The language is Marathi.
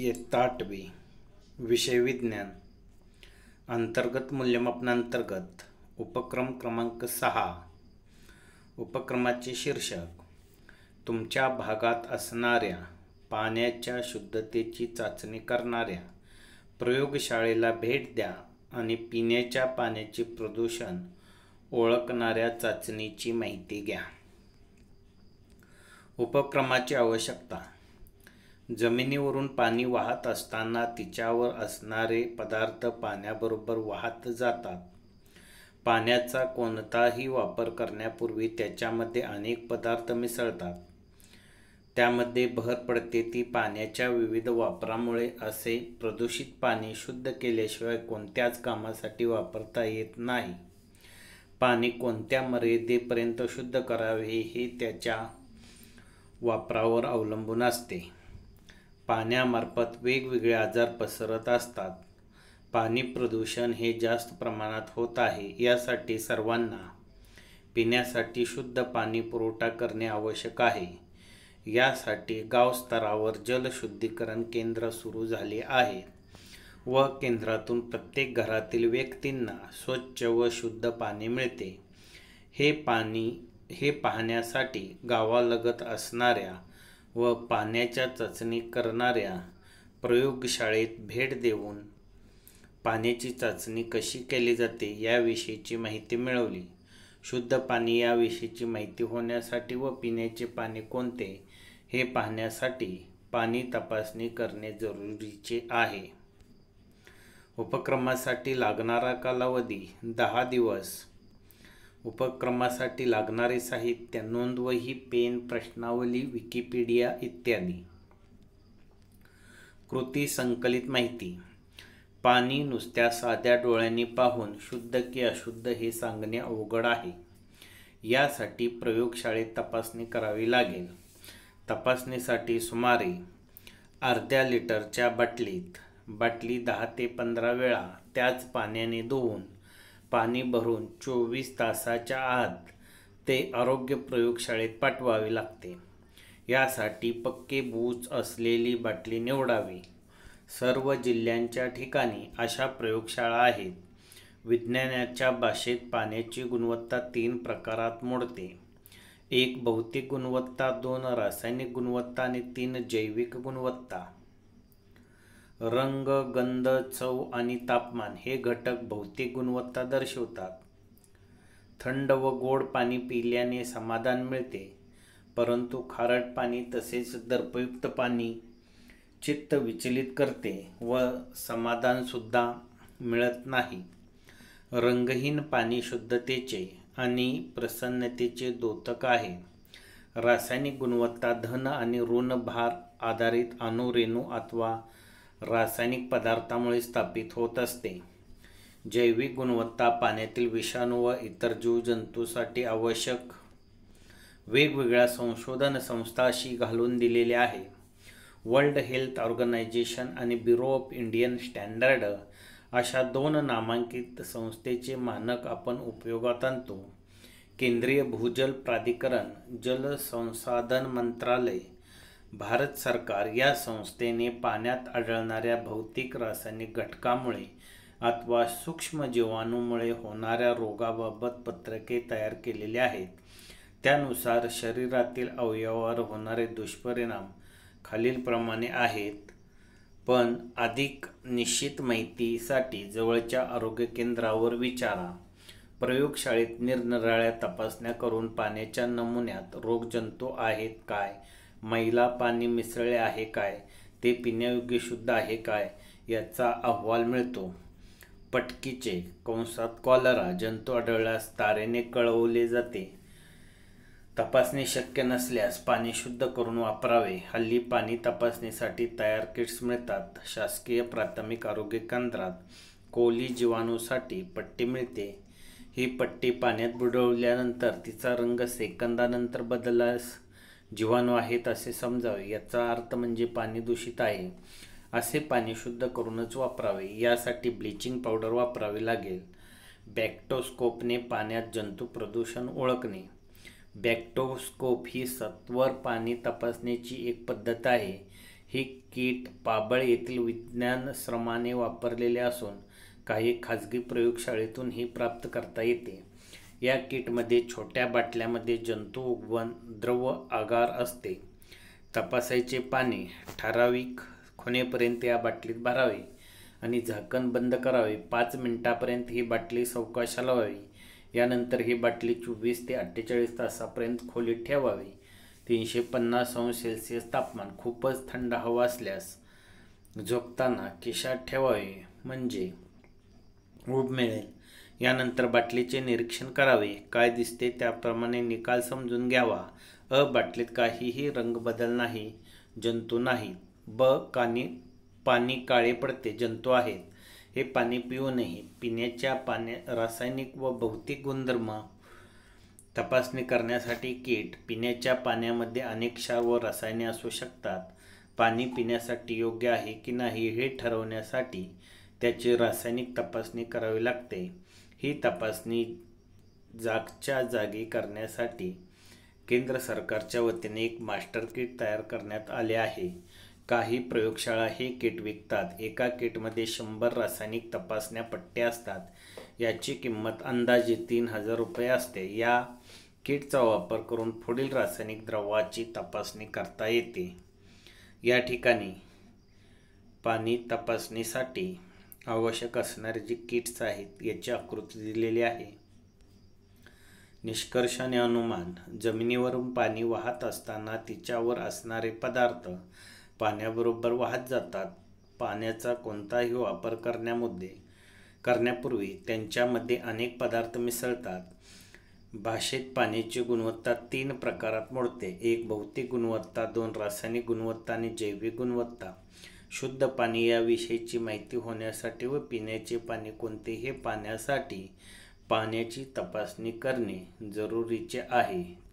इयत्ता आठवी विषय विज्ञान अंतर्गत मूल्यमापनांतर्गत उपक्रम क्रमांक सहा उपक्रमाचे शीर्षक तुमच्या भागात असणाऱ्या पाण्याच्या शुद्धतेची चाचणी करणाऱ्या प्रयोगशाळेला भेट द्या आणि पिण्याच्या पाण्याचे प्रदूषण ओळखणाऱ्या चाचणीची माहिती घ्या उपक्रमाची आवश्यकता जमिनीवरून पाणी वाहत असताना तिच्यावर असणारे पदार्थ पाण्याबरोबर वाहत जातात पाण्याचा कोणताही वापर करण्यापूर्वी त्याच्यामध्ये अनेक पदार्थ मिसळतात त्यामध्ये भर पडते ती पाण्याच्या विविध वापरामुळे असे प्रदूषित पाणी शुद्ध केल्याशिवाय कोणत्याच कामासाठी वापरता येत नाही पाणी कोणत्या मर्यादेपर्यंत शुद्ध करावे हे त्याच्या वापरावर अवलंबून असते पाण्यामार्फत वेगवेगळे आजार पसरत असतात पाणी प्रदूषण हे जास्त प्रमाणात होत आहे यासाठी सर्वांना पिण्यासाठी शुद्ध पाणी पुरवठा करणे आवश्यक आहे यासाठी गावस्तरावर जलशुद्धीकरण केंद्र सुरू झाले आहे व केंद्रातून प्रत्येक घरातील व्यक्तींना स्वच्छ व शुद्ध पाणी मिळते हे पाणी हे पाहण्यासाठी गावालगत असणाऱ्या व पाण्याच्या चाचणी करणाऱ्या प्रयोगशाळेत भेट देऊन पाण्याची चाचणी कशी केली जाते याविषयीची माहिती मिळवली शुद्ध पाणी याविषयीची माहिती होण्यासाठी व पिण्याचे पाणी कोणते हे पाहण्यासाठी पाणी तपासणी करणे जरुरीचे आहे उपक्रमासाठी लागणारा कालावधी दहा दिवस उपक्रमासाठी लागणारे साहित्य नोंदवही पेन प्रश्नावली विकिपीडिया इत्यादी कृती संकलित माहिती पाणी नुसत्या साध्या डोळ्यांनी पाहून शुद्ध की अशुद्ध हे सांगणे अवघड आहे यासाठी प्रयोगशाळेत तपासणी करावी लागेल तपासणीसाठी सुमारे अर्ध्या लिटरच्या बाटलीत बाटली दहा ते पंधरा वेळा त्याच पाण्याने धुवून पाणी भरून चोवीस तासाच्या आत ते आरोग्य प्रयोगशाळेत पाठवावे लागते यासाठी पक्के बूच असलेली बाटली निवडावी सर्व जिल्ह्यांच्या ठिकाणी अशा प्रयोगशाळा आहेत विज्ञानाच्या भाषेत पाण्याची गुणवत्ता तीन प्रकारात मोडते एक भौतिक गुणवत्ता दोन रासायनिक गुणवत्ता आणि तीन जैविक गुणवत्ता रंग गंध चव आणि तापमान हे घटक भौतिक गुणवत्ता दर्शवतात थंड व गोड पाणी पिल्याने समाधान मिळते परंतु खारट पाणी तसेच दर्पयुक्त पाणी चित्त विचलित करते व समाधानसुद्धा मिळत नाही रंगहीन पाणी शुद्धतेचे आणि प्रसन्नतेचे दोतक आहे रासायनिक गुणवत्ता धन आणि ऋण भार आधारित अणुरेणू अथवा रासायनिक पदार्थामुळे स्थापित होत असते जैविक गुणवत्ता पाण्यातील विषाणू व इतर जीवजंतूसाठी आवश्यक वेगवेगळ्या संशोधन संस्था अशी घालून दिलेली आहे वर्ल्ड हेल्थ ऑर्गनायझेशन आणि ब्युरो ऑफ इंडियन स्टँडर्ड अशा दोन नामांकित संस्थेचे मानक आपण उपयोगात आणतो केंद्रीय भूजल प्राधिकरण जलसंसाधन मंत्रालय भारत सरकार या संस्थेने पाण्यात आढळणाऱ्या भौतिक रासायनिक घटकामुळे अथवा सूक्ष्म जीवाणूमुळे होणाऱ्या रोगाबाबत पत्रके तयार केलेली आहेत त्यानुसार शरीरातील अवयवावर होणारे दुष्परिणाम खालीलप्रमाणे आहेत पण अधिक निश्चित माहितीसाठी जवळच्या आरोग्य केंद्रावर विचारा प्रयोगशाळेत निरनिराळ्या तपासण्या करून पाण्याच्या नमुन्यात रोगजंतू आहेत काय मैला पाणी मिसळले आहे काय ते पिण्यायोग्य शुद्ध आहे काय याचा अहवाल मिळतो पटकीचे कंसात कॉलरा जंतू आढळल्यास तारेने कळवले जाते तपासणे शक्य नसल्यास पाणी शुद्ध करून वापरावे हल्ली पाणी तपासणीसाठी तयार किट्स मिळतात शासकीय प्राथमिक आरोग्य केंद्रात कोली जीवाणूसाठी पट्टी मिळते ही पट्टी पाण्यात बुडवल्यानंतर तिचा रंग सेकंदानंतर बदलल्यास जीवाणू आहेत असे समजावे याचा अर्थ म्हणजे पाणी दूषित आहे असे पाणी शुद्ध करूनच वापरावे यासाठी ब्लिचिंग पावडर वापरावी लागेल बॅक्टोस्कोपने पाण्यात जंतू प्रदूषण ओळखणे बॅक्टोस्कोप ही सत्वर पाणी तपासण्याची एक पद्धत आहे ही किट पाबळ येथील विज्ञान श्रमाने वापरलेले असून काही खाजगी प्रयोगशाळेतूनही प्राप्त करता येते या किटमध्ये छोट्या बाटल्यामध्ये जंतू उगवण द्रव आगार असते तपासायचे पाणी ठराविक खुनेपर्यंत या बाटलीत भरावे आणि झाकण बंद करावे पाच मिनिटापर्यंत ही बाटली सवकाश लावावी यानंतर ही बाटली चोवीस ते अठ्ठेचाळीस तासापर्यंत खोलीत ठेवावी तीनशे पन्नास अंश सेल्सिअस तापमान खूपच थंड हवा असल्यास झोपताना खिशात ठेवावे म्हणजे ऊब मिळेल यानंतर बाटलीचे निरीक्षण करावे काय दिसते त्याप्रमाणे निकाल समजून घ्यावा अ बाटलीत काहीही रंग बदल नाही जंतू नाही ब कानी पाणी काळे पडते जंतू आहेत हे पाणी पिऊ नये पिण्याच्या पाण्या रासायनिक व भौतिक गुणधर्म तपासणी करण्यासाठी कीट पिण्याच्या पाण्यामध्ये अनेक क्षार व रसायने असू शकतात पाणी पिण्यासाठी योग्य आहे की नाही हे ठरवण्यासाठी त्याची रासायनिक तपासणी करावी लागते ही तपासणी जागच्या जागी करण्यासाठी केंद्र सरकारच्या वतीने एक मास्टर किट तयार करण्यात आले आहे काही प्रयोगशाळा हे किट विकतात एका किटमध्ये शंभर रासायनिक तपासण्या पट्टे असतात याची किंमत अंदाजे तीन हजार रुपये असते या किटचा वापर करून पुढील रासायनिक द्रवाची तपासणी करता येते या ठिकाणी पाणी तपासणीसाठी आवश्यक असणारे जे किट्स आहेत याची आकृती दिलेली आहे निष्कर्षाने अनुमान जमिनीवरून पाणी वाहत असताना तिच्यावर असणारे पदार्थ पाण्याबरोबर वाहत जातात पाण्याचा कोणताही वापर करण्यामध्ये करण्यापूर्वी त्यांच्यामध्ये अनेक पदार्थ मिसळतात भाषेत पाण्याची गुणवत्ता तीन प्रकारात मोडते एक भौतिक गुणवत्ता दोन रासायनिक गुणवत्ता आणि जैविक गुणवत्ता शुद्ध पाणी याविषयीची माहिती होण्यासाठी व पिण्याचे पाणी कोणते हे पाण्याची तपासणी करणे जरुरीचे आहे